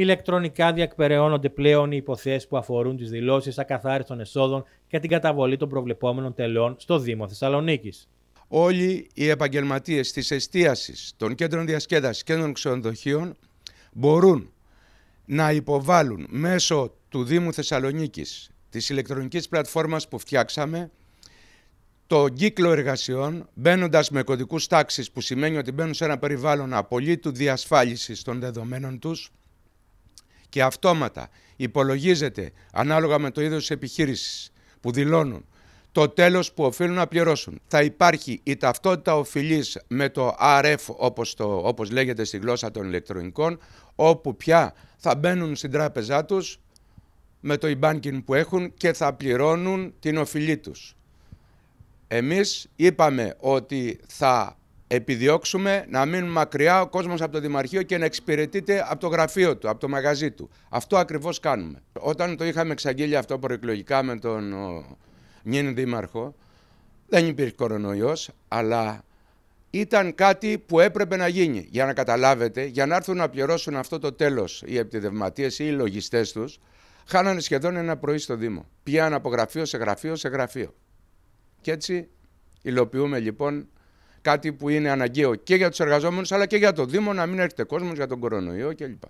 Ηλεκτρονικά διακπεραιώνονται πλέον οι υποθέσεις που αφορούν τις δηλώσεις ακαθάριστων εσόδων και την καταβολή των προβλεπόμενων τελών στο Δήμο Θεσσαλονίκης. Όλοι οι επαγγελματίες της εστίασης, των κέντρων διασκέδασης και των ξενοδοχείων μπορούν να υποβάλουν μέσω του Δήμου Θεσσαλονίκης, της ηλεκτρονικής πλατφόρμας που φτιάξαμε, το κύκλο εργασιών, μπαίνοντας με κωδικούς τάξης, που σημαίνει ότι μπαίνουν σε ένα περιβάλλον απολύτου διασφάλισης των δεδομένων τους, και αυτόματα υπολογίζεται ανάλογα με το είδος της επιχείρησης που δηλώνουν το τέλος που οφείλουν να πληρώσουν. Θα υπάρχει η ταυτότητα οφειλής με το RF όπως, το, όπως λέγεται στη γλώσσα των ηλεκτρονικών όπου πια θα μπαίνουν στην τράπεζά τους με το e-banking που έχουν και θα πληρώνουν την οφειλή τους. Εμείς είπαμε ότι θα επιδιώξουμε να μείνουν μακριά ο κόσμος από το Δημαρχείο και να εξυπηρετείται από το γραφείο του, από το μαγαζί του. Αυτό ακριβώς κάνουμε. Όταν το είχαμε εξαγγείλει αυτό προεκλογικά με τον νυν Δήμαρχο, δεν υπήρχε κορονοϊός, αλλά ήταν κάτι που έπρεπε να γίνει. Για να καταλάβετε, για να έρθουν να πληρώσουν αυτό το τέλος οι επιδευματίες ή οι λογιστές τους, χάνανε σχεδόν ένα πρωί στο Δήμο. Πήγαν από γραφείο σε γραφείο σε γραφείο. Και έτσι υλοποιούμε λοιπόν Κάτι που είναι αναγκαίο και για τους εργαζόμενους αλλά και για το Δήμο να μην έρχεται κόσμος για τον κορονοϊό κλπ.